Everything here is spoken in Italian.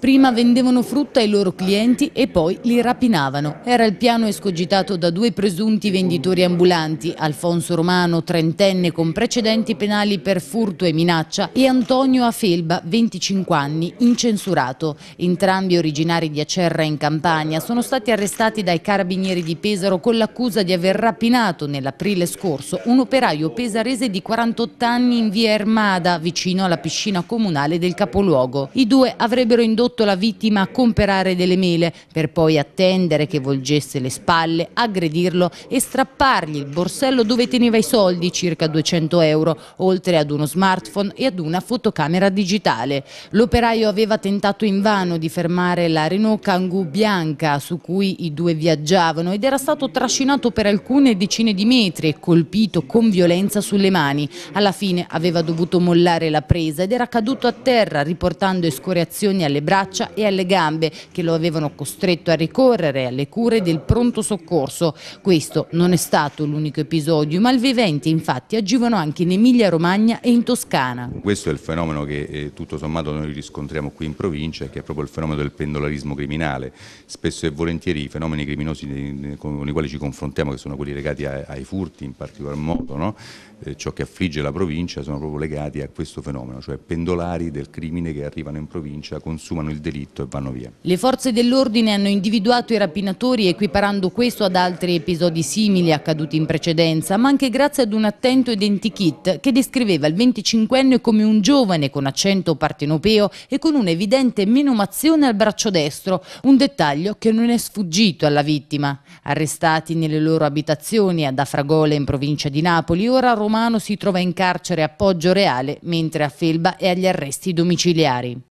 Prima vendevano frutta ai loro clienti e poi li rapinavano. Era il piano escogitato da due presunti venditori ambulanti, Alfonso Romano, trentenne con precedenti penali per furto e minaccia, e Antonio Afelba, 25 anni, incensurato. Entrambi originari di Acerra in Campania sono stati arrestati dai carabinieri di Pesaro con l'accusa di aver rapinato nell'aprile scorso un operaio pesarese di 48 anni in via Ermada, vicino alla piscina comunale del capoluogo. I due avrebbero indotto indotto la vittima a comprare delle mele per poi attendere che volgesse le spalle, aggredirlo e strappargli il borsello dove teneva i soldi, circa 200 euro, oltre ad uno smartphone e ad una fotocamera digitale. L'operaio aveva tentato invano di fermare la Renault Kangoo bianca su cui i due viaggiavano ed era stato trascinato per alcune decine di metri e colpito con violenza sulle mani. Alla fine aveva dovuto mollare la presa ed era caduto a terra riportando escoriazioni alle braccia braccia e alle gambe che lo avevano costretto a ricorrere alle cure del pronto soccorso. Questo non è stato l'unico episodio, i malviventi infatti agivano anche in Emilia-Romagna e in Toscana. Questo è il fenomeno che eh, tutto sommato noi riscontriamo qui in provincia, che è proprio il fenomeno del pendolarismo criminale. Spesso e volentieri i fenomeni criminosi con i quali ci confrontiamo, che sono quelli legati ai, furti in particolar modo, no? Eh, ciò che affligge la provincia, sono proprio legati a questo fenomeno, cioè pendolari del crimine che arrivano in provincia, consumano commettono il delitto e vanno via. Le forze dell'ordine hanno individuato i rapinatori equiparando questo ad altri episodi simili accaduti in precedenza, ma anche grazie ad un attento identikit che descriveva il 25enne come un giovane con accento partenopeo e con un'evidente menomazione al braccio destro, un dettaglio che non è sfuggito alla vittima. Arrestati nelle loro abitazioni ad Afragole in provincia di Napoli, ora Romano si trova in carcere a Poggio Reale, mentre a Felba è agli arresti domiciliari.